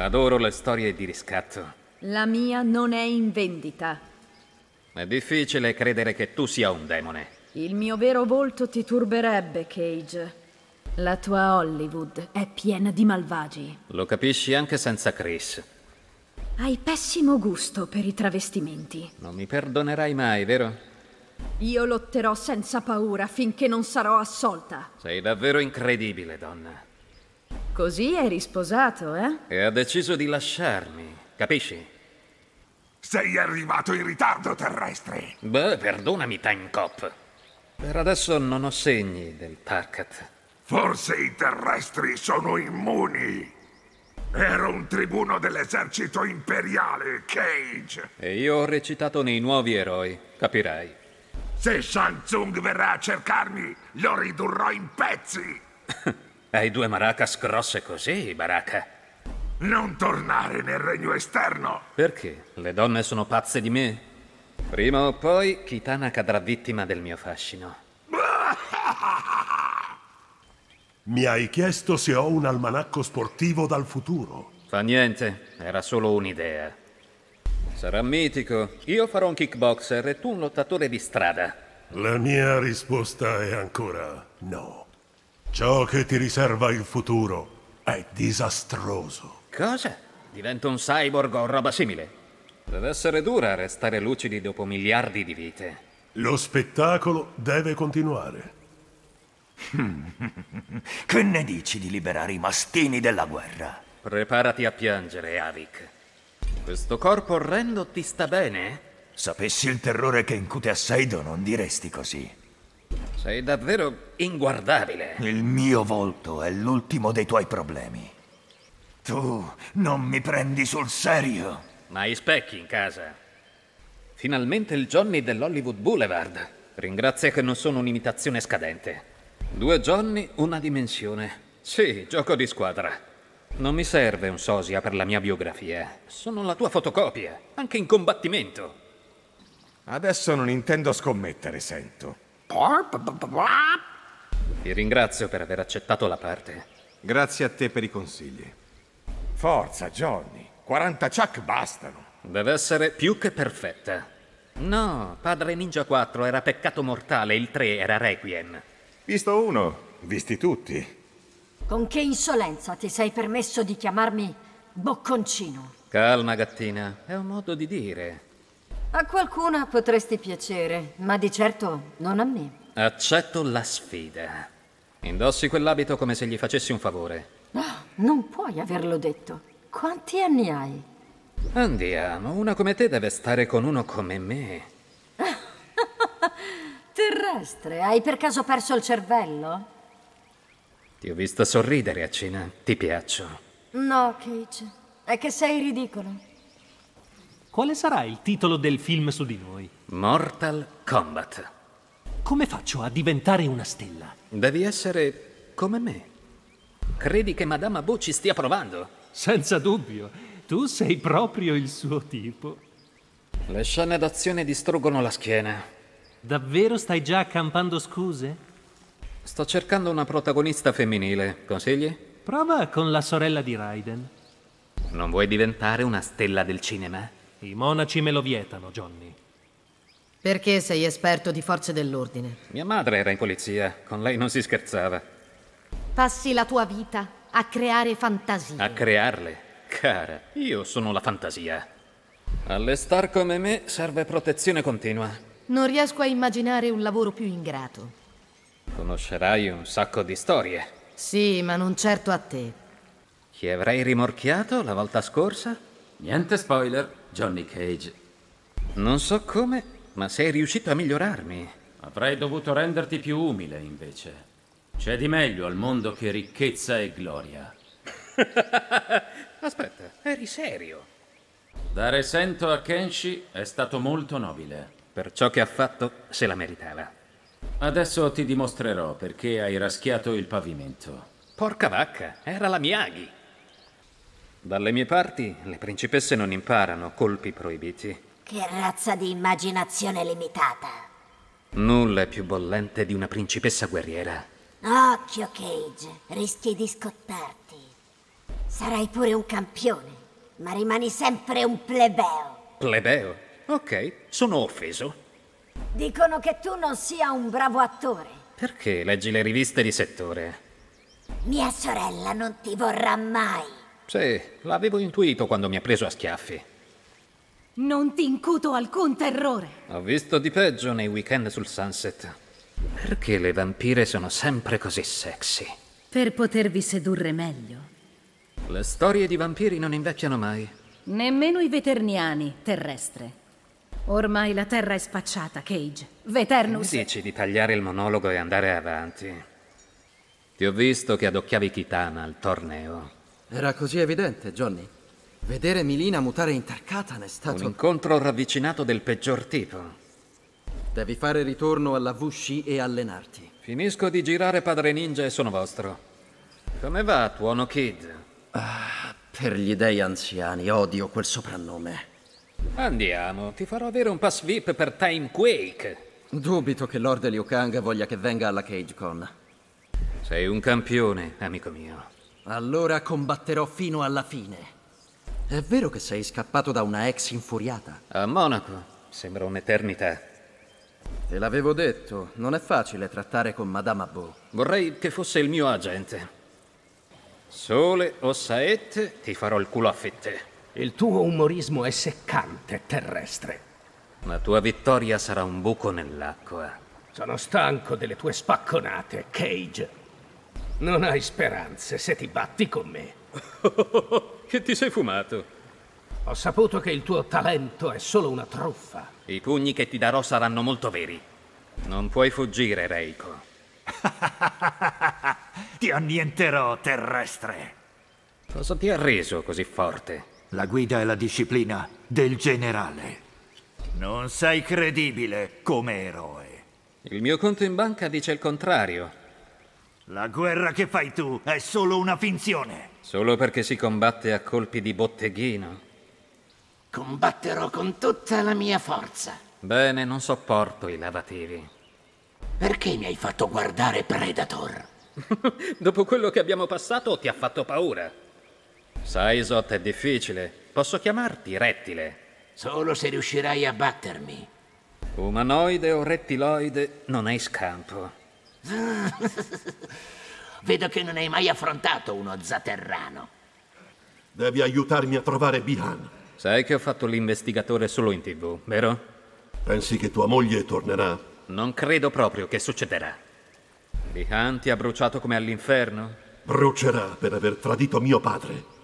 Adoro le storie di riscatto. La mia non è in vendita. È difficile credere che tu sia un demone. Il mio vero volto ti turberebbe, Cage. La tua Hollywood è piena di malvagi. Lo capisci anche senza Chris. Hai pessimo gusto per i travestimenti. Non mi perdonerai mai, vero? Io lotterò senza paura finché non sarò assolta. Sei davvero incredibile, donna. Così eri sposato, eh? E ha deciso di lasciarmi, capisci? Sei arrivato in ritardo, terrestre! Beh, perdonami, Time Cop. Per adesso non ho segni del Tarkat. Forse i terrestri sono immuni. Ero un tribuno dell'esercito imperiale, Cage. E io ho recitato nei nuovi eroi, capirai. Se Shang Tsung verrà a cercarmi, lo ridurrò in pezzi. Hai due maracas grosse così, Baraka. Non tornare nel regno esterno! Perché? Le donne sono pazze di me? Prima o poi Kitana cadrà vittima del mio fascino. Mi hai chiesto se ho un almanacco sportivo dal futuro. Fa niente, era solo un'idea. Sarà mitico. Io farò un kickboxer e tu un lottatore di strada. La mia risposta è ancora no. Ciò che ti riserva il futuro è disastroso. Cosa? Divento un cyborg o roba simile? Deve essere dura restare lucidi dopo miliardi di vite. Lo spettacolo deve continuare. che ne dici di liberare i mastini della guerra? Preparati a piangere, Avic. Questo corpo orrendo ti sta bene? Sapessi il terrore che incute a Saido non diresti così. Sei davvero inguardabile. Il mio volto è l'ultimo dei tuoi problemi. Tu non mi prendi sul serio. Ma i specchi in casa. Finalmente il Johnny dell'Hollywood Boulevard. Ringrazia che non sono un'imitazione scadente. Due Johnny, una dimensione. Sì, gioco di squadra. Non mi serve un sosia per la mia biografia. Sono la tua fotocopia, anche in combattimento. Adesso non intendo scommettere, sento. Ti ringrazio per aver accettato la parte. Grazie a te per i consigli. Forza, Johnny. 40 chuck bastano. Deve essere più che perfetta. No, Padre Ninja 4 era peccato mortale, il 3 era Requiem. Visto uno, visti tutti. Con che insolenza ti sei permesso di chiamarmi bocconcino? Calma, gattina, è un modo di dire. A qualcuna potresti piacere, ma di certo non a me. Accetto la sfida. Indossi quell'abito come se gli facessi un favore. No, non puoi averlo detto. Quanti anni hai? Andiamo, una come te deve stare con uno come me. Terrestre, hai per caso perso il cervello? Ti ho visto sorridere a cena, ti piaccio. No, Cage, è che sei ridicolo. Quale sarà il titolo del film su di noi? Mortal Kombat. Come faccio a diventare una stella? Devi essere come me. Credi che Madame Bo ci stia provando? Senza dubbio. Tu sei proprio il suo tipo. Le scene d'azione distruggono la schiena. Davvero stai già accampando scuse? Sto cercando una protagonista femminile. Consigli? Prova con la sorella di Raiden. Non vuoi diventare una stella del cinema? I monaci me lo vietano, Johnny. Perché sei esperto di forze dell'ordine? Mia madre era in polizia, con lei non si scherzava. Passi la tua vita a creare fantasie. A crearle? Cara, io sono la fantasia. All'estar come me serve protezione continua. Non riesco a immaginare un lavoro più ingrato. Conoscerai un sacco di storie. Sì, ma non certo a te. Chi avrei rimorchiato la volta scorsa? Niente spoiler. Johnny Cage. Non so come, ma sei riuscito a migliorarmi. Avrei dovuto renderti più umile, invece. C'è di meglio al mondo che ricchezza e gloria. Aspetta, eri serio. Dare sento a Kenshi è stato molto nobile. Per ciò che ha fatto, se la meritava. Adesso ti dimostrerò perché hai raschiato il pavimento. Porca vacca, era la Miyagi. Dalle mie parti le principesse non imparano colpi proibiti. Che razza di immaginazione limitata. Nulla è più bollente di una principessa guerriera. Occhio, Cage, rischi di scottarti. Sarai pure un campione, ma rimani sempre un plebeo. Plebeo? Ok, sono offeso. Dicono che tu non sia un bravo attore. Perché leggi le riviste di settore? Mia sorella non ti vorrà mai. Sì, l'avevo intuito quando mi ha preso a schiaffi. Non ti incuto alcun terrore. Ho visto di peggio nei weekend sul sunset. Perché le vampire sono sempre così sexy? Per potervi sedurre meglio. Le storie di vampiri non invecchiano mai. Nemmeno i veterniani, terrestre. Ormai la terra è spacciata, Cage. Veternus... dici di tagliare il monologo e andare avanti. Ti ho visto che adocchiavi Kitana al torneo. Era così evidente, Johnny. Vedere Milina mutare in Tarkatan è stato... Un incontro ravvicinato del peggior tipo. Devi fare ritorno alla Wushi e allenarti. Finisco di girare Padre Ninja e sono vostro. Come va, Tuono Kid? Ah, per gli dei anziani odio quel soprannome. Andiamo, ti farò avere un pass VIP per Time Quake. Dubito che Lord Liu Kang voglia che venga alla CageCon. Sei un campione, amico mio. Allora combatterò fino alla fine. È vero che sei scappato da una ex infuriata? A Monaco. Sembra un'eternità. Te l'avevo detto, non è facile trattare con Madame Abbo. Vorrei che fosse il mio agente. Sole o saette, ti farò il culo a fette. Il tuo umorismo è seccante, terrestre. La tua vittoria sarà un buco nell'acqua. Sono stanco delle tue spacconate, Cage. Non hai speranze se ti batti con me. che ti sei fumato? Ho saputo che il tuo talento è solo una truffa. I pugni che ti darò saranno molto veri. Non puoi fuggire, Reiko. ti annienterò, terrestre. Cosa ti ha reso così forte? La guida e la disciplina del generale. Non sei credibile come eroe. Il mio conto in banca dice il contrario. La guerra che fai tu è solo una finzione. Solo perché si combatte a colpi di botteghino? Combatterò con tutta la mia forza. Bene, non sopporto i lavativi. Perché mi hai fatto guardare Predator? Dopo quello che abbiamo passato ti ha fatto paura. Sai, Zot, è difficile. Posso chiamarti rettile. Solo se riuscirai a battermi. Umanoide o rettiloide non hai scampo. Vedo che non hai mai affrontato uno zaterrano. Devi aiutarmi a trovare Bihan. Sai che ho fatto l'investigatore solo in tv, vero? Pensi che tua moglie tornerà? Non credo proprio che succederà. Bihan ti ha bruciato come all'inferno? Brucerà per aver tradito mio padre.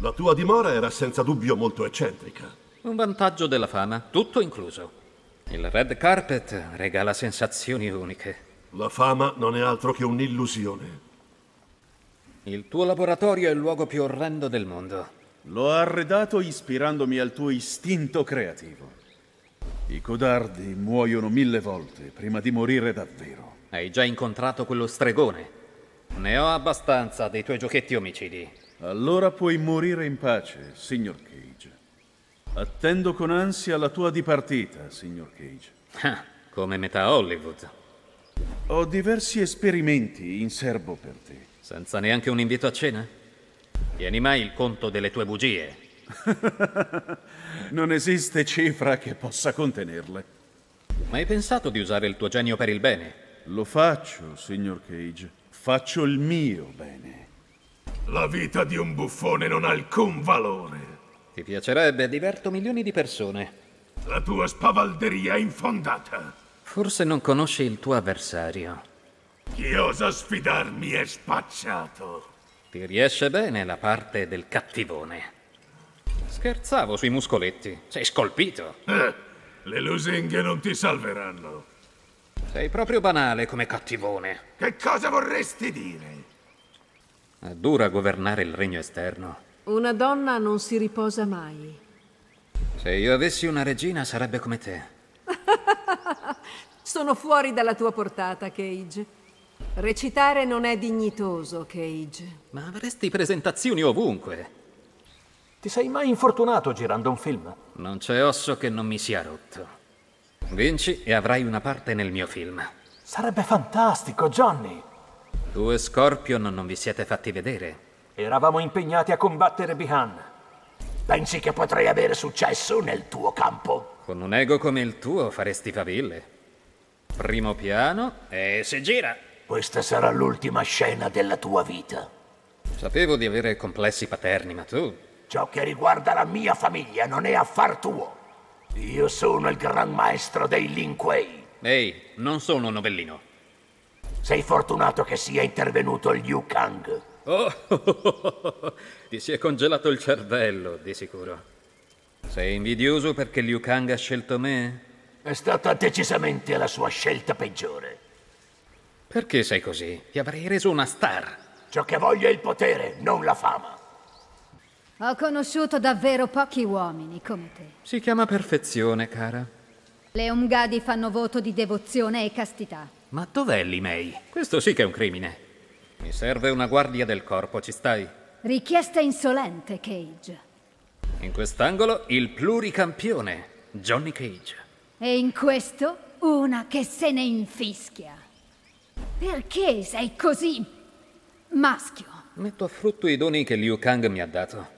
La tua dimora era senza dubbio molto eccentrica. Un vantaggio della fama, tutto incluso. Il red carpet regala sensazioni uniche. La fama non è altro che un'illusione. Il tuo laboratorio è il luogo più orrendo del mondo. L'ho arredato ispirandomi al tuo istinto creativo. I codardi muoiono mille volte prima di morire davvero. Hai già incontrato quello stregone. Ne ho abbastanza dei tuoi giochetti omicidi. Allora puoi morire in pace, signor Cage. Attendo con ansia la tua dipartita, signor Cage. Ah, come metà Hollywood. Ho diversi esperimenti in serbo per te. Senza neanche un invito a cena? Tieni mai il conto delle tue bugie. non esiste cifra che possa contenerle. Ma hai pensato di usare il tuo genio per il bene? Lo faccio, signor Cage. Faccio il mio bene. La vita di un buffone non ha alcun valore. Ti piacerebbe, diverto milioni di persone. La tua spavalderia è infondata. Forse non conosci il tuo avversario. Chi osa sfidarmi è spacciato. Ti riesce bene la parte del cattivone. Scherzavo sui muscoletti. Sei scolpito. Eh, le lusinghe non ti salveranno. Sei proprio banale come cattivone. Che cosa vorresti dire? È dura governare il regno esterno. Una donna non si riposa mai. Se io avessi una regina sarebbe come te. Sono fuori dalla tua portata, Cage. Recitare non è dignitoso, Cage. Ma avresti presentazioni ovunque. Ti sei mai infortunato girando un film? Non c'è osso che non mi sia rotto. Vinci e avrai una parte nel mio film. Sarebbe fantastico, Johnny! Tu e Scorpion non vi siete fatti vedere. Eravamo impegnati a combattere Bihan. Pensi che potrei avere successo nel tuo campo? Con un ego come il tuo faresti faville. Primo piano e si gira. Questa sarà l'ultima scena della tua vita. Sapevo di avere complessi paterni, ma tu... Ciò che riguarda la mia famiglia non è affar tuo. Io sono il gran maestro dei Lin Kuei. Ehi, non sono un novellino. Sei fortunato che sia intervenuto il Liu Kang. oh, ti si è congelato il cervello, di sicuro. Sei invidioso perché Liu Kang ha scelto me? È stata decisamente la sua scelta peggiore. Perché sei così? Ti avrei reso una star. Ciò che voglio è il potere, non la fama. Ho conosciuto davvero pochi uomini come te. Si chiama perfezione, cara. Le Umgadi fanno voto di devozione e castità. Ma dov'è l'Imei? Questo sì che è un crimine. Mi serve una guardia del corpo, ci stai? Richiesta insolente, Cage. In quest'angolo il pluricampione, Johnny Cage. E in questo una che se ne infischia. Perché sei così maschio? Metto a frutto i doni che Liu Kang mi ha dato.